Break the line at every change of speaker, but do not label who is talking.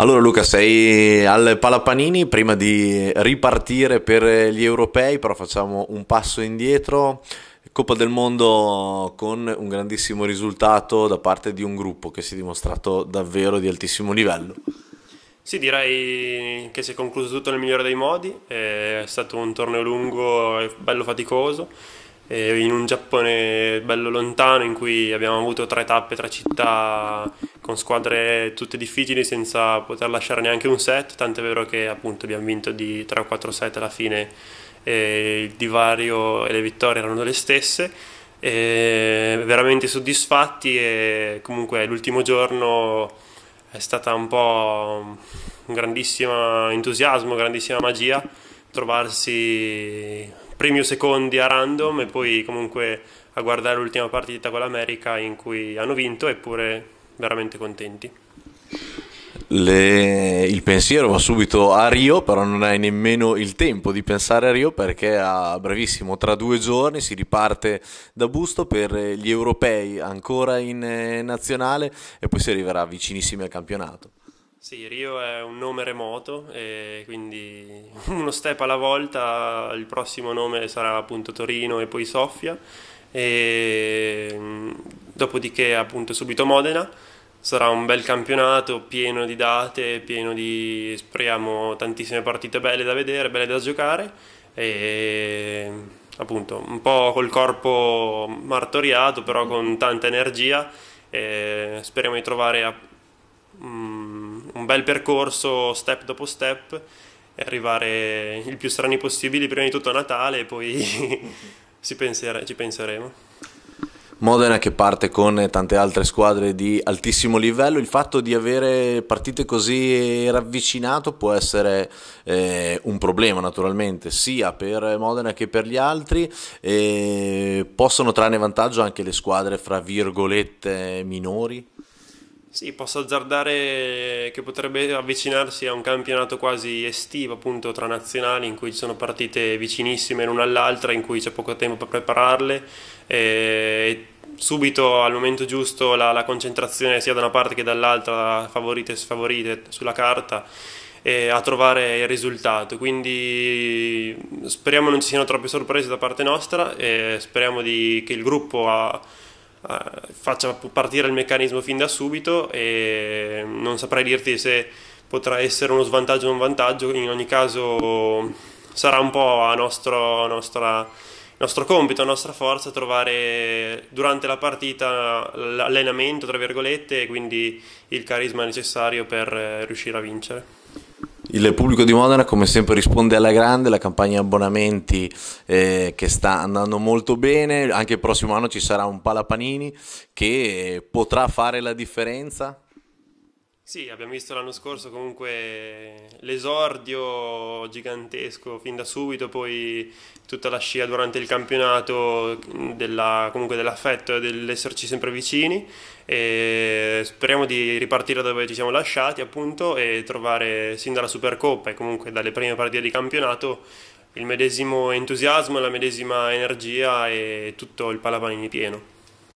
Allora Luca, sei al Palapanini prima di ripartire per gli europei, però facciamo un passo indietro. Coppa del Mondo con un grandissimo risultato da parte di un gruppo che si è dimostrato davvero di altissimo livello.
Sì, direi che si è concluso tutto nel migliore dei modi, è stato un torneo lungo e bello faticoso in un Giappone bello lontano in cui abbiamo avuto tre tappe, tre città con squadre tutte difficili senza poter lasciare neanche un set, tant'è vero che appunto abbiamo vinto di 3 o 4 set alla fine e il divario e le vittorie erano le stesse. veramente soddisfatti e comunque l'ultimo giorno è stata un po' un grandissimo entusiasmo, grandissima magia trovarsi primi o secondi a random e poi comunque a guardare l'ultima partita con l'America in cui hanno vinto eppure veramente contenti.
Le... Il pensiero va subito a Rio, però non hai nemmeno il tempo di pensare a Rio perché a brevissimo, tra due giorni, si riparte da Busto per gli europei ancora in eh, nazionale e poi si arriverà vicinissimi al campionato.
Sì, Rio è un nome remoto e quindi uno step alla volta, il prossimo nome sarà appunto Torino e poi Sofia e mm, dopodiché appunto subito Modena. Sarà un bel campionato pieno di date, pieno di speriamo tantissime partite belle da vedere, belle da giocare e appunto un po' col corpo martoriato però con tanta energia e speriamo di trovare mh, mm, bel percorso step dopo step e arrivare il più strani possibili prima di tutto a Natale e poi penser- ci penseremo.
Modena che parte con tante altre squadre di altissimo livello, il fatto di avere partite così ravvicinate può essere eh, un problema naturalmente sia per Modena che per gli altri e possono trarne vantaggio anche le squadre fra virgolette minori?
Sì, posso azzardare che potrebbe avvicinarsi a un campionato quasi estivo, appunto tra nazionali, in cui ci sono partite vicinissime l'una all'altra, in cui c'è poco tempo per prepararle. Eh, e subito al momento giusto la, la concentrazione sia da una parte che dall'altra, favorite e sfavorite sulla carta a trovare il risultato. Quindi speriamo non ci siano troppe sorprese da parte nostra e speriamo di, che il gruppo ha, eh, faccia partire il meccanismo fin da subito e non saprei dirti se potrà essere uno svantaggio o un vantaggio, in ogni caso sarà un po' a nostro, nostra, nostro compito, a nostra forza trovare durante la partita l'allenamento, tra virgolette, e quindi il carisma necessario per eh, riuscire a vincere.
Il pubblico di Modena come sempre risponde alla grande, la campagna abbonamenti eh, che sta andando molto bene, anche il prossimo anno ci sarà un Palapanini che potrà fare la differenza
sì, abbiamo visto l'anno scorso comunque l'esordio gigantesco fin da subito, poi tutta la scia durante il campionato, della, comunque dell'affetto e dell'esserci sempre vicini. E speriamo di ripartire da dove ci siamo lasciati appunto e trovare sin dalla Supercoppa e comunque dalle prime partite di campionato il medesimo entusiasmo, la medesima energia e tutto il palavanini pieno.